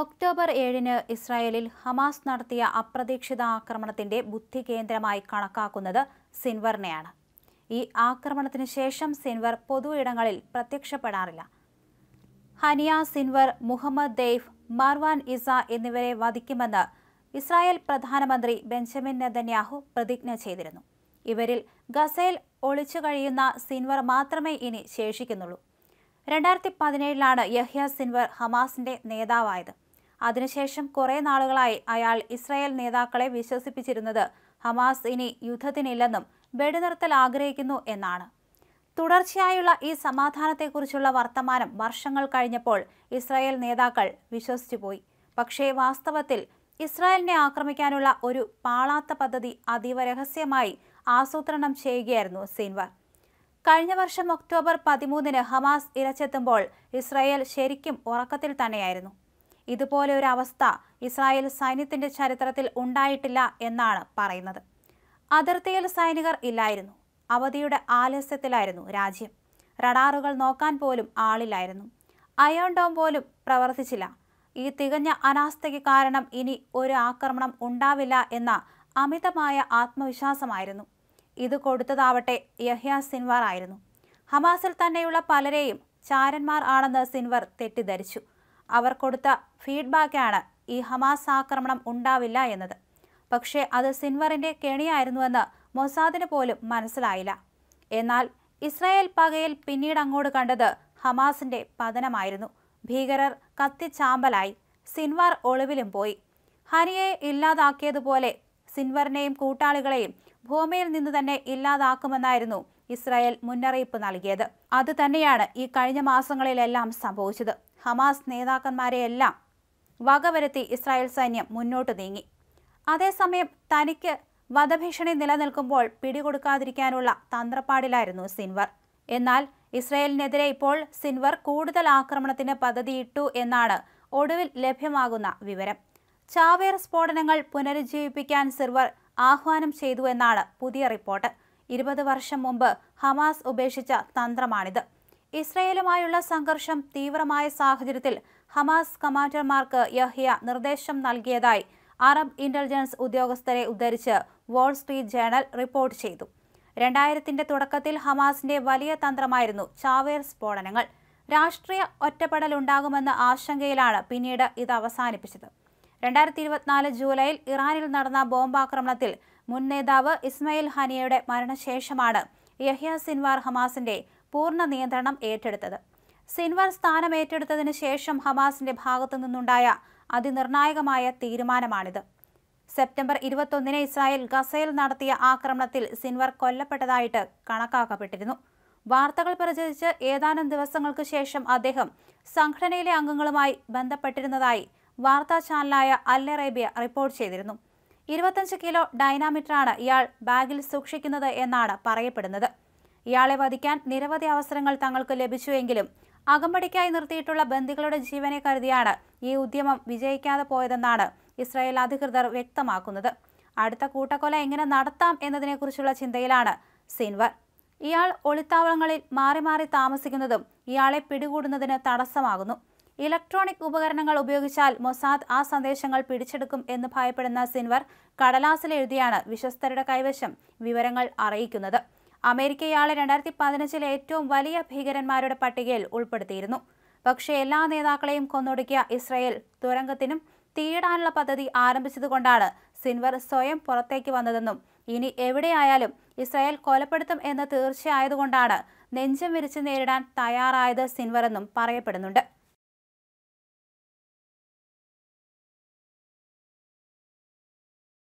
October ഏഴിന് ഇസ്രായേലിൽ Hamas നടത്തിയ അപ്രതീക്ഷിത ആക്രമണത്തിന്റെ ബുദ്ധി കേന്ദ്രമായി കണക്കാക്കുന്നത് സിൻവറിനെയാണ് ഈ ആക്രമണത്തിന് ശേഷം സിൻവർ പൊതു ഇടങ്ങളിൽ പ്രത്യക്ഷപ്പെടാറില്ല Haniyeh Sinwar Mohammed Deif Marwan Issa എന്നിവരെ വധിക്കുമെന്ന് ഇസ്രായേൽ പ്രധാനമന്ത്രി ബെഞ്ചമിൻ നെതന്യാഹു പ്രതിജ്ഞ ചെയ്തിരുന്നു ഇവരിൽ ഗസയിൽ ഒളിച്ചു കഴിയുന്ന സിൻവർ മാത്രമേ ഇനി ശേഷിക്കുന്നുള്ളൂ രണ്ടായിരത്തി പതിനേഴിലാണ് യഹ്യ സിൻവർ ഹമാസിന്റെ നേതാവായത് അതിനുശേഷം കുറേ നാളുകളായി അയാൾ ഇസ്രായേൽ നേതാക്കളെ വിശ്വസിപ്പിച്ചിരുന്നത് ഹമാസ് ഇനി യുദ്ധത്തിനില്ലെന്നും വെടിനിർത്തൽ ആഗ്രഹിക്കുന്നു എന്നാണ് തുടർച്ചയായുള്ള ഈ സമാധാനത്തെക്കുറിച്ചുള്ള വർത്തമാനം വർഷങ്ങൾ കഴിഞ്ഞപ്പോൾ ഇസ്രായേൽ നേതാക്കൾ വിശ്വസിച്ചുപോയി പക്ഷേ വാസ്തവത്തിൽ ഇസ്രായേലിനെ ആക്രമിക്കാനുള്ള ഒരു പാളാത്ത പദ്ധതി അതീവ രഹസ്യമായി ആസൂത്രണം ചെയ്യുകയായിരുന്നു സീൻവർ കഴിഞ്ഞ വർഷം ഒക്ടോബർ പതിമൂന്നിന് ഹമാസ് ഇരച്ചെത്തുമ്പോൾ ഇസ്രായേൽ ശരിക്കും ഉറക്കത്തിൽ തന്നെയായിരുന്നു ഇതുപോലെ ഒരു അവസ്ഥ ഇസ്രായേൽ സൈന്യത്തിന്റെ ചരിത്രത്തിൽ ഉണ്ടായിട്ടില്ല എന്നാണ് പറയുന്നത് അതിർത്തിയിൽ സൈനികർ ഇല്ലായിരുന്നു അവധിയുടെ ആലസ്യത്തിലായിരുന്നു രാജ്യം റഡാറുകൾ നോക്കാൻ പോലും ആളില്ലായിരുന്നു അയോൺ ഡോം പോലും പ്രവർത്തിച്ചില്ല ഈ തികഞ്ഞ അനാസ്ഥയ്ക്ക് കാരണം ഇനി ഒരു ആക്രമണം ഉണ്ടാവില്ല എന്ന അമിതമായ ആത്മവിശ്വാസമായിരുന്നു ഇത് കൊടുത്തതാവട്ടെ യഹ്യ സിൻവാർ ആയിരുന്നു ഹമാസിൽ തന്നെയുള്ള പലരെയും ചാരന്മാർ ആണെന്ന് സിൻവർ തെറ്റിദ്ധരിച്ചു അവർ കൊടുത്ത ഫീഡ്ബാക്കാണ് ഈ ഹമാസ് ആക്രമണം ഉണ്ടാവില്ല എന്നത് പക്ഷേ അത് സിൻവറിൻ്റെ കെണിയായിരുന്നുവെന്ന് മൊസാദിന് പോലും മനസ്സിലായില്ല എന്നാൽ ഇസ്രായേൽ പകയിൽ പിന്നീട് അങ്ങോട്ട് കണ്ടത് ഹമാസിൻ്റെ പതനമായിരുന്നു ഭീകരർ കത്തിച്ചാമ്പലായി സിൻവർ ഒളിവിലും പോയി ഹനിയെ ഇല്ലാതാക്കിയതുപോലെ സിൻവറിനെയും കൂട്ടാളികളെയും ഭൂമിയിൽ നിന്ന് തന്നെ ഇല്ലാതാക്കുമെന്നായിരുന്നു ഇസ്രായേൽ മുന്നറിയിപ്പ് നൽകിയത് അത് തന്നെയാണ് ഈ കഴിഞ്ഞ മാസങ്ങളിലെല്ലാം സംഭവിച്ചത് ഹമാസ് നേതാക്കന്മാരെയെല്ലാം വകവരുത്തി ഇസ്രായേൽ സൈന്യം മുന്നോട്ട് നീങ്ങി അതേസമയം തനിക്ക് വധഭീഷണി നിലനിൽക്കുമ്പോൾ പിടികൊടുക്കാതിരിക്കാനുള്ള തന്ത്രപ്പാടിലായിരുന്നു സിൻവർ എന്നാൽ ഇസ്രായേലിനെതിരെ ഇപ്പോൾ സിൻവർ കൂടുതൽ ആക്രമണത്തിന് പദ്ധതിയിട്ടു എന്നാണ് ഒടുവിൽ ലഭ്യമാകുന്ന വിവരം ചാവേർ സ്ഫോടനങ്ങൾ പുനരുജ്ജീവിപ്പിക്കാൻ സിർവർ ആഹ്വാനം ചെയ്തു എന്നാണ് പുതിയ റിപ്പോർട്ട് ഇരുപത് വർഷം മുമ്പ് ഹമാസ് ഉപേക്ഷിച്ച തന്ത്രമാണിത് ഇസ്രയേലുമായുള്ള സംഘർഷം തീവ്രമായ സാഹചര്യത്തിൽ ഹമാസ് കമാൻഡർമാർക്ക് യഹിയ നിർദ്ദേശം നൽകിയതായി അറബ് ഇന്റലിജൻസ് ഉദ്യോഗസ്ഥരെ ഉദ്ധരിച്ച് വാൾ സ്ട്രീറ്റ് ജേണൽ റിപ്പോർട്ട് ചെയ്തു രണ്ടായിരത്തിന്റെ തുടക്കത്തിൽ ഹമാസിന്റെ വലിയ തന്ത്രമായിരുന്നു ചാവേർ സ്ഫോടനങ്ങൾ രാഷ്ട്രീയ ഉണ്ടാകുമെന്ന ആശങ്കയിലാണ് പിന്നീട് ഇത് അവസാനിപ്പിച്ചത് രണ്ടായിരത്തി ഇരുപത്തിനാല് ജൂലൈയിൽ ഇറാനിൽ നടന്ന ബോംബാക്രമണത്തിൽ മുൻ നേതാവ് ഇസ്മയിൽ ഹനിയയുടെ മരണശേഷമാണ് യഹ്യ സിൻവാർ ഹമാസിന്റെ പൂർണ്ണ നിയന്ത്രണം ഏറ്റെടുത്തത് സിൻവർ സ്ഥാനമേറ്റെടുത്തതിന് ശേഷം ഹമാസിന്റെ ഭാഗത്തു നിന്നുണ്ടായ അതിനിർണായകമായ തീരുമാനമാണിത് സെപ്റ്റംബർ ഇരുപത്തൊന്നിന് ഇസ്രായേൽ ഗസയിൽ നടത്തിയ ആക്രമണത്തിൽ സിൻവർ കൊല്ലപ്പെട്ടതായിട്ട് കണക്കാക്കപ്പെട്ടിരുന്നു വാർത്തകൾ പ്രചരിച്ച് ഏതാനും ദിവസങ്ങൾക്ക് ശേഷം അദ്ദേഹം സംഘടനയിലെ അംഗങ്ങളുമായി ബന്ധപ്പെട്ടിരുന്നതായി വാർത്താ ചാനലായ അൽ അറേബ്യ റിപ്പോർട്ട് ചെയ്തിരുന്നു ഇരുപത്തഞ്ച് കിലോ ഡൈനാമിറ്ററാണ് ഇയാൾ ബാഗിൽ സൂക്ഷിക്കുന്നത് എന്നാണ് പറയപ്പെടുന്നത് ഇയാളെ വധിക്കാൻ നിരവധി അവസരങ്ങൾ തങ്ങൾക്ക് ലഭിച്ചുവെങ്കിലും അകമ്പടിക്കായി നിർത്തിയിട്ടുള്ള ബന്ദികളുടെ ജീവനെ കരുതിയാണ് ഈ ഉദ്യമം വിജയിക്കാതെ പോയതെന്നാണ് ഇസ്രായേൽ അധികൃതർ വ്യക്തമാക്കുന്നത് അടുത്ത കൂട്ടക്കൊല എങ്ങനെ നടത്താം എന്നതിനെക്കുറിച്ചുള്ള ചിന്തയിലാണ് സിൻവർ ഇയാൾ ഒളിത്താവളങ്ങളിൽ മാറി മാറി താമസിക്കുന്നതും ഇയാളെ പിടികൂടുന്നതിന് തടസ്സമാകുന്നു ഇലക്ട്രോണിക് ഉപകരണങ്ങൾ ഉപയോഗിച്ചാൽ മൊസാദ് ആ സന്ദേശങ്ങൾ പിടിച്ചെടുക്കും എന്ന് ഭയപ്പെടുന്ന സിൻവർ കടലാസിലെഴുതിയാണ് വിശ്വസ്തരുടെ കൈവശം വിവരങ്ങൾ അറിയിക്കുന്നത് അമേരിക്ക ഇയാളെ രണ്ടായിരത്തി പതിനഞ്ചിലെ ഏറ്റവും വലിയ ഭീകരന്മാരുടെ പട്ടികയിൽ ഉൾപ്പെടുത്തിയിരുന്നു പക്ഷേ എല്ലാ നേതാക്കളെയും കൊന്നൊടുക്കിയ ഇസ്രയേൽ തുരങ്കത്തിനും തീയിടാനുള്ള പദ്ധതി ആരംഭിച്ചതുകൊണ്ടാണ് സിൻവർ സ്വയം പുറത്തേക്ക് വന്നതെന്നും ഇനി എവിടെയായാലും ഇസ്രായേൽ കൊലപ്പെടുത്തും എന്ന് തീർച്ചയായതുകൊണ്ടാണ് നെഞ്ചം വിരിച്ച് നേരിടാൻ തയ്യാറായത് സിൻവർ എന്നും പറയപ്പെടുന്നുണ്ട്